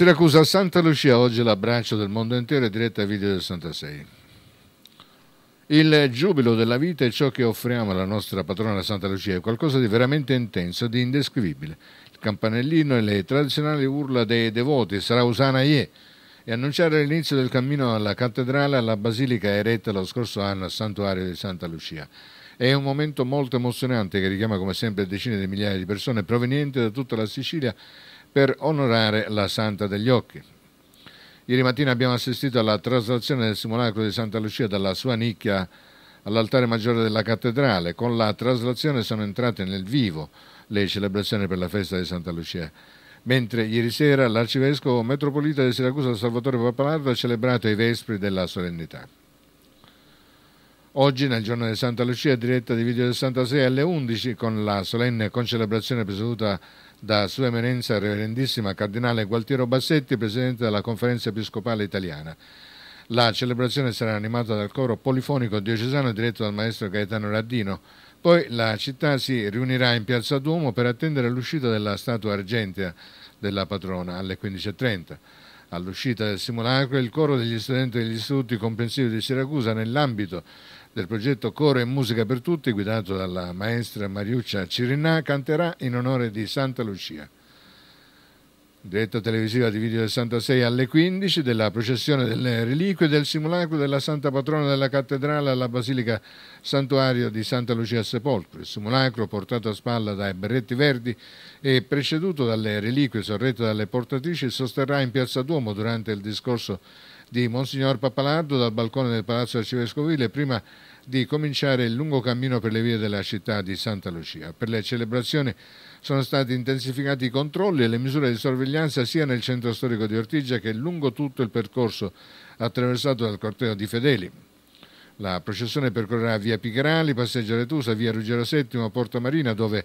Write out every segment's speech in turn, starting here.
Siracusa Santa Lucia, oggi l'abbraccio del mondo intero è diretta a video del 66. Il giubilo della vita e ciò che offriamo alla nostra patrona Santa Lucia è qualcosa di veramente intenso, di indescrivibile. Il campanellino e le tradizionali urla dei devoti, sarà Usana Ye, e annunciare l'inizio del cammino alla cattedrale, alla basilica eretta lo scorso anno al santuario di Santa Lucia. È un momento molto emozionante che richiama come sempre decine di migliaia di persone provenienti da tutta la Sicilia per onorare la Santa degli Occhi. Ieri mattina abbiamo assistito alla traslazione del simulacro di Santa Lucia dalla sua nicchia all'altare maggiore della cattedrale. Con la traslazione sono entrate nel vivo le celebrazioni per la festa di Santa Lucia. Mentre ieri sera l'arcivescovo metropolita di Siracusa Salvatore Papalardo ha celebrato i vespri della solennità. Oggi, nel giorno di Santa Lucia, diretta di video 66 alle 11 con la solenne concelebrazione presieduta da Sua Eminenza Reverendissima Cardinale Gualtiero Bassetti, Presidente della Conferenza Episcopale Italiana. La celebrazione sarà animata dal coro polifonico diocesano diretto dal maestro Gaetano Raddino. Poi la città si riunirà in Piazza Duomo per attendere l'uscita della statua argentea della patrona alle 15.30. All'uscita del simulacro, il coro degli studenti degli istituti comprensivi di Siracusa, nell'ambito del progetto Coro e Musica per Tutti, guidato dalla maestra Mariuccia Cirinà, canterà in onore di Santa Lucia diretta televisiva di Video del 66 alle 15 della processione delle reliquie del simulacro della Santa Patrona della Cattedrale alla Basilica Santuario di Santa Lucia a Sepolcro. Il simulacro, portato a spalla dai berretti verdi e preceduto dalle reliquie sorrette dalle portatrici, sosterrà in Piazza Duomo durante il discorso di Monsignor Pappalardo dal balcone del Palazzo Arcivescovile prima di cominciare il lungo cammino per le vie della città di Santa Lucia. Per le celebrazioni sono stati intensificati i controlli e le misure di sorveglianza sia nel centro storico di Ortigia che lungo tutto il percorso attraversato dal corteo di fedeli. La processione percorrerà via Pigrali, Passeggio Retusa, via Ruggero VII, Porta Marina, dove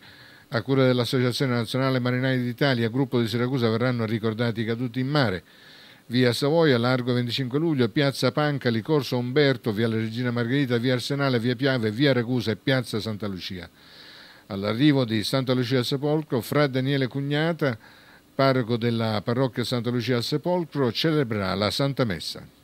a cura dell'Associazione Nazionale Marinai d'Italia, gruppo di Siracusa, verranno ricordati i caduti in mare via Savoia, largo 25 luglio, piazza Pancali, corso Umberto, via la Regina Margherita, via Arsenale, via Piave, via Ragusa e piazza Santa Lucia. All'arrivo di Santa Lucia al Sepolcro, fra Daniele Cugnata, parroco della parrocchia Santa Lucia al Sepolcro, celebrerà la Santa Messa.